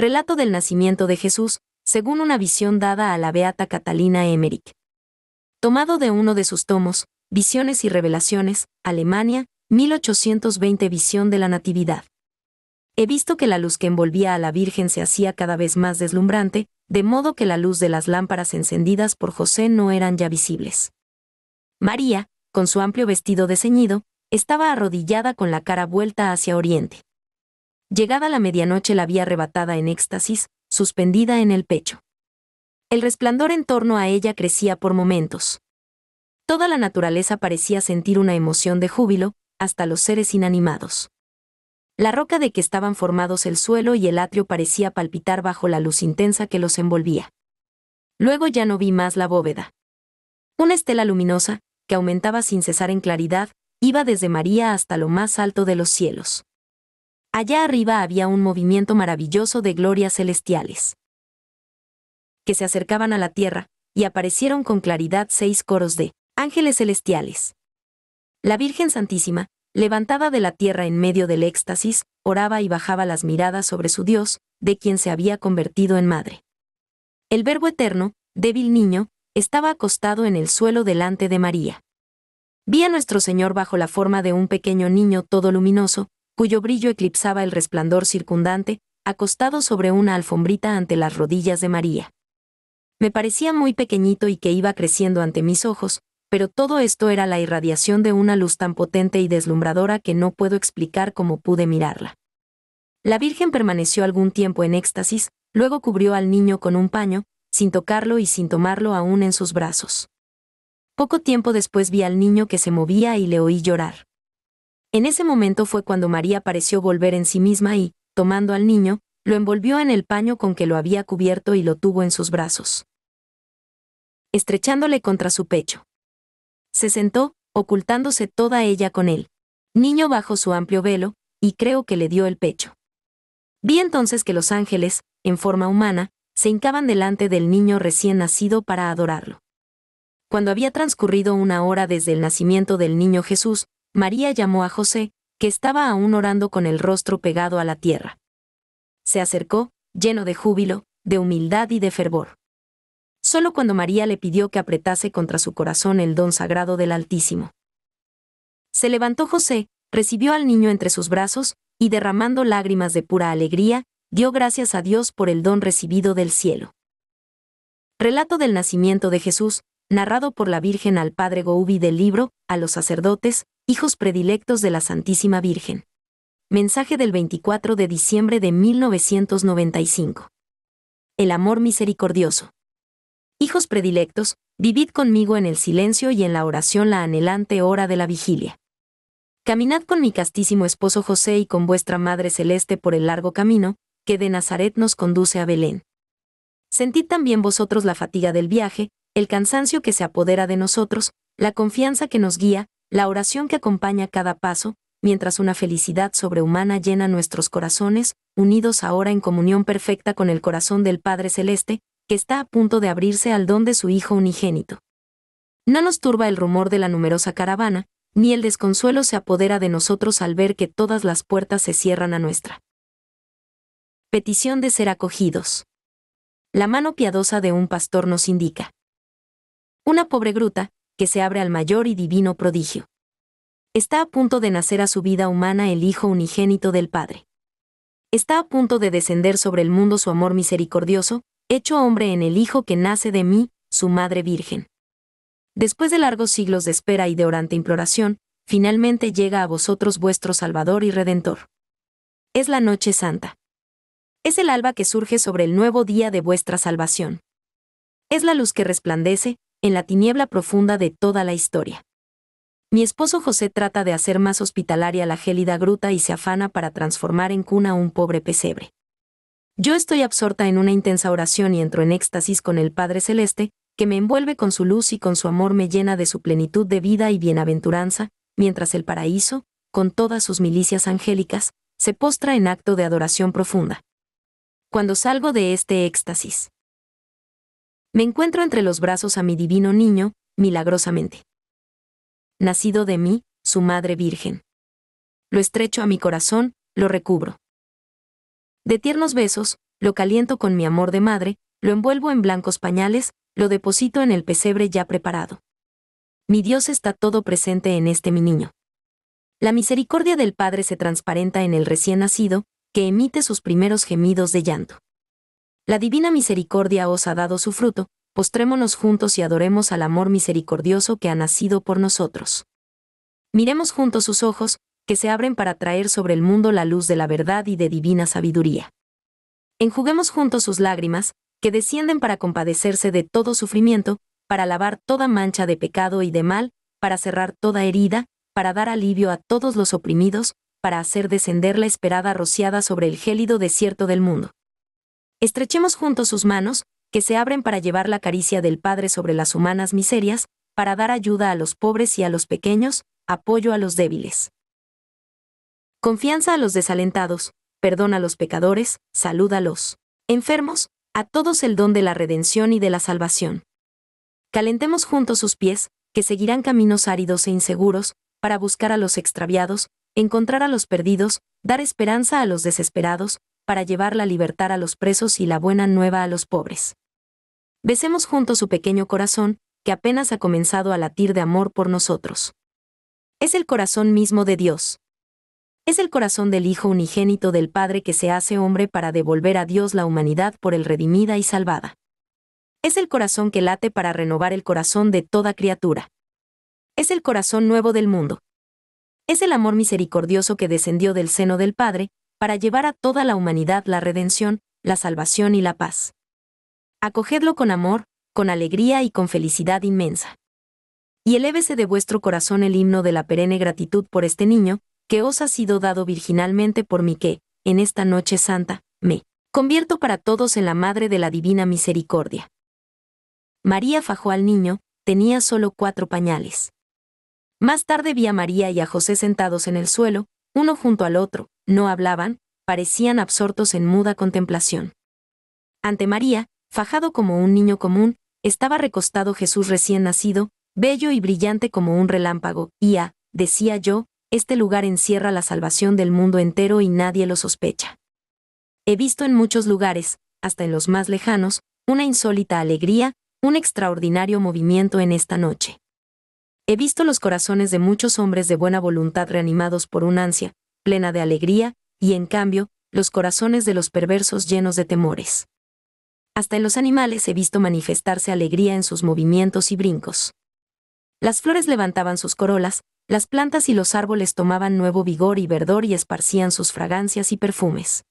Relato del nacimiento de Jesús, según una visión dada a la beata Catalina Emmerich. Tomado de uno de sus tomos, Visiones y Revelaciones, Alemania, 1820 Visión de la Natividad. He visto que la luz que envolvía a la Virgen se hacía cada vez más deslumbrante, de modo que la luz de las lámparas encendidas por José no eran ya visibles. María, con su amplio vestido de ceñido, estaba arrodillada con la cara vuelta hacia oriente. Llegada la medianoche la vi arrebatada en éxtasis, suspendida en el pecho. El resplandor en torno a ella crecía por momentos. Toda la naturaleza parecía sentir una emoción de júbilo, hasta los seres inanimados. La roca de que estaban formados el suelo y el atrio parecía palpitar bajo la luz intensa que los envolvía. Luego ya no vi más la bóveda. Una estela luminosa, que aumentaba sin cesar en claridad, iba desde María hasta lo más alto de los cielos. Allá arriba había un movimiento maravilloso de glorias celestiales que se acercaban a la tierra, y aparecieron con claridad seis coros de ángeles celestiales. La Virgen Santísima, levantada de la tierra en medio del éxtasis, oraba y bajaba las miradas sobre su Dios, de quien se había convertido en madre. El Verbo Eterno, débil niño, estaba acostado en el suelo delante de María. Vi a nuestro Señor bajo la forma de un pequeño niño todo luminoso, cuyo brillo eclipsaba el resplandor circundante, acostado sobre una alfombrita ante las rodillas de María. Me parecía muy pequeñito y que iba creciendo ante mis ojos, pero todo esto era la irradiación de una luz tan potente y deslumbradora que no puedo explicar cómo pude mirarla. La Virgen permaneció algún tiempo en éxtasis, luego cubrió al niño con un paño, sin tocarlo y sin tomarlo aún en sus brazos. Poco tiempo después vi al niño que se movía y le oí llorar. En ese momento fue cuando María pareció volver en sí misma y, tomando al niño, lo envolvió en el paño con que lo había cubierto y lo tuvo en sus brazos, estrechándole contra su pecho. Se sentó, ocultándose toda ella con él. Niño bajo su amplio velo, y creo que le dio el pecho. Vi entonces que los ángeles, en forma humana, se hincaban delante del niño recién nacido para adorarlo. Cuando había transcurrido una hora desde el nacimiento del niño Jesús, María llamó a José, que estaba aún orando con el rostro pegado a la tierra. Se acercó, lleno de júbilo, de humildad y de fervor. Solo cuando María le pidió que apretase contra su corazón el don sagrado del Altísimo. Se levantó José, recibió al niño entre sus brazos, y derramando lágrimas de pura alegría, dio gracias a Dios por el don recibido del cielo. Relato del nacimiento de Jesús, narrado por la Virgen al Padre Goubi del libro, a los sacerdotes, hijos predilectos de la Santísima Virgen. Mensaje del 24 de diciembre de 1995. El amor misericordioso. Hijos predilectos, vivid conmigo en el silencio y en la oración la anhelante hora de la vigilia. Caminad con mi castísimo esposo José y con vuestra Madre Celeste por el largo camino, que de Nazaret nos conduce a Belén. Sentid también vosotros la fatiga del viaje, el cansancio que se apodera de nosotros, la confianza que nos guía, la oración que acompaña cada paso, mientras una felicidad sobrehumana llena nuestros corazones, unidos ahora en comunión perfecta con el corazón del Padre Celeste, que está a punto de abrirse al don de su Hijo unigénito. No nos turba el rumor de la numerosa caravana, ni el desconsuelo se apodera de nosotros al ver que todas las puertas se cierran a nuestra. Petición de ser acogidos. La mano piadosa de un pastor nos indica. Una pobre gruta, que se abre al mayor y divino prodigio. Está a punto de nacer a su vida humana el Hijo unigénito del Padre. Está a punto de descender sobre el mundo su amor misericordioso, hecho hombre en el Hijo que nace de mí, su Madre Virgen. Después de largos siglos de espera y de orante imploración, finalmente llega a vosotros vuestro Salvador y Redentor. Es la noche santa. Es el alba que surge sobre el nuevo día de vuestra salvación. Es la luz que resplandece, en la tiniebla profunda de toda la historia. Mi esposo José trata de hacer más hospitalaria la gélida gruta y se afana para transformar en cuna un pobre pesebre. Yo estoy absorta en una intensa oración y entro en éxtasis con el Padre Celeste, que me envuelve con su luz y con su amor me llena de su plenitud de vida y bienaventuranza, mientras el paraíso, con todas sus milicias angélicas, se postra en acto de adoración profunda. Cuando salgo de este éxtasis, me encuentro entre los brazos a mi divino niño, milagrosamente. Nacido de mí, su madre virgen. Lo estrecho a mi corazón, lo recubro. De tiernos besos, lo caliento con mi amor de madre, lo envuelvo en blancos pañales, lo deposito en el pesebre ya preparado. Mi Dios está todo presente en este mi niño. La misericordia del Padre se transparenta en el recién nacido, que emite sus primeros gemidos de llanto. La divina misericordia os ha dado su fruto, postrémonos juntos y adoremos al amor misericordioso que ha nacido por nosotros. Miremos juntos sus ojos, que se abren para traer sobre el mundo la luz de la verdad y de divina sabiduría. Enjuguemos juntos sus lágrimas, que descienden para compadecerse de todo sufrimiento, para lavar toda mancha de pecado y de mal, para cerrar toda herida, para dar alivio a todos los oprimidos, para hacer descender la esperada rociada sobre el gélido desierto del mundo. Estrechemos juntos sus manos, que se abren para llevar la caricia del Padre sobre las humanas miserias, para dar ayuda a los pobres y a los pequeños, apoyo a los débiles. Confianza a los desalentados, perdón a los pecadores, salud a los enfermos, a todos el don de la redención y de la salvación. Calentemos juntos sus pies, que seguirán caminos áridos e inseguros, para buscar a los extraviados, encontrar a los perdidos, dar esperanza a los desesperados, para llevar la libertad a los presos y la buena nueva a los pobres. Besemos juntos su pequeño corazón, que apenas ha comenzado a latir de amor por nosotros. Es el corazón mismo de Dios. Es el corazón del Hijo unigénito del Padre que se hace hombre para devolver a Dios la humanidad por el redimida y salvada. Es el corazón que late para renovar el corazón de toda criatura. Es el corazón nuevo del mundo. Es el amor misericordioso que descendió del seno del Padre, para llevar a toda la humanidad la redención, la salvación y la paz. Acogedlo con amor, con alegría y con felicidad inmensa. Y elévese de vuestro corazón el himno de la perenne gratitud por este niño, que os ha sido dado virginalmente por mí que, en esta noche santa, me convierto para todos en la Madre de la Divina Misericordia. María fajó al niño, tenía solo cuatro pañales. Más tarde vi a María y a José sentados en el suelo, uno junto al otro, no hablaban, parecían absortos en muda contemplación. Ante María, fajado como un niño común, estaba recostado Jesús recién nacido, bello y brillante como un relámpago, y a, decía yo, este lugar encierra la salvación del mundo entero y nadie lo sospecha. He visto en muchos lugares, hasta en los más lejanos, una insólita alegría, un extraordinario movimiento en esta noche. He visto los corazones de muchos hombres de buena voluntad reanimados por un ansia, plena de alegría, y en cambio, los corazones de los perversos llenos de temores. Hasta en los animales he visto manifestarse alegría en sus movimientos y brincos. Las flores levantaban sus corolas, las plantas y los árboles tomaban nuevo vigor y verdor y esparcían sus fragancias y perfumes.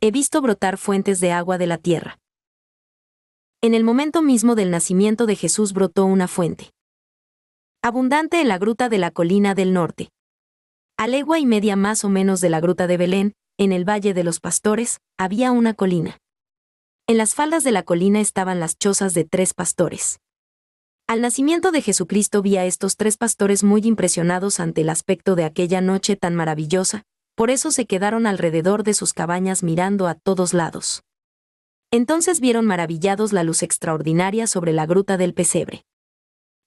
He visto brotar fuentes de agua de la tierra. En el momento mismo del nacimiento de Jesús brotó una fuente. Abundante en la gruta de la colina del norte. A legua y media más o menos de la gruta de Belén, en el Valle de los Pastores, había una colina. En las faldas de la colina estaban las chozas de tres pastores. Al nacimiento de Jesucristo vi a estos tres pastores muy impresionados ante el aspecto de aquella noche tan maravillosa, por eso se quedaron alrededor de sus cabañas mirando a todos lados. Entonces vieron maravillados la luz extraordinaria sobre la gruta del pesebre.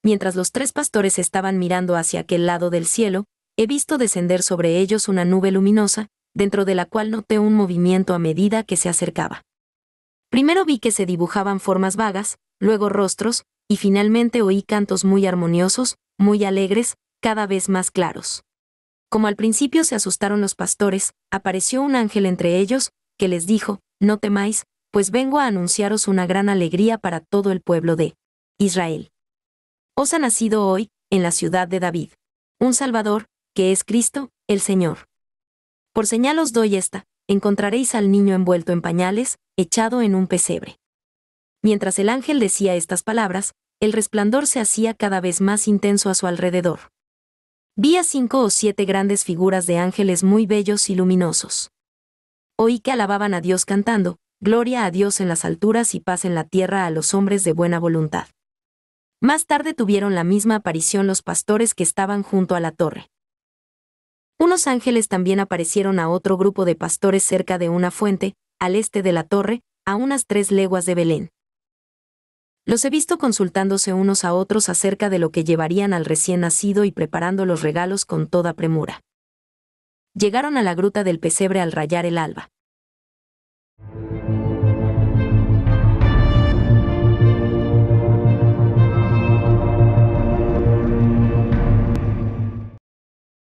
Mientras los tres pastores estaban mirando hacia aquel lado del cielo, he visto descender sobre ellos una nube luminosa, dentro de la cual noté un movimiento a medida que se acercaba. Primero vi que se dibujaban formas vagas, luego rostros, y finalmente oí cantos muy armoniosos, muy alegres, cada vez más claros. Como al principio se asustaron los pastores, apareció un ángel entre ellos, que les dijo, No temáis, pues vengo a anunciaros una gran alegría para todo el pueblo de Israel. Os ha nacido hoy, en la ciudad de David, un Salvador, que es Cristo, el Señor. Por señal os doy esta, encontraréis al niño envuelto en pañales, echado en un pesebre. Mientras el ángel decía estas palabras, el resplandor se hacía cada vez más intenso a su alrededor. Vi a cinco o siete grandes figuras de ángeles muy bellos y luminosos. Oí que alababan a Dios cantando, Gloria a Dios en las alturas y paz en la tierra a los hombres de buena voluntad. Más tarde tuvieron la misma aparición los pastores que estaban junto a la torre. Unos ángeles también aparecieron a otro grupo de pastores cerca de una fuente, al este de la torre, a unas tres leguas de Belén. Los he visto consultándose unos a otros acerca de lo que llevarían al recién nacido y preparando los regalos con toda premura. Llegaron a la gruta del pesebre al rayar el alba.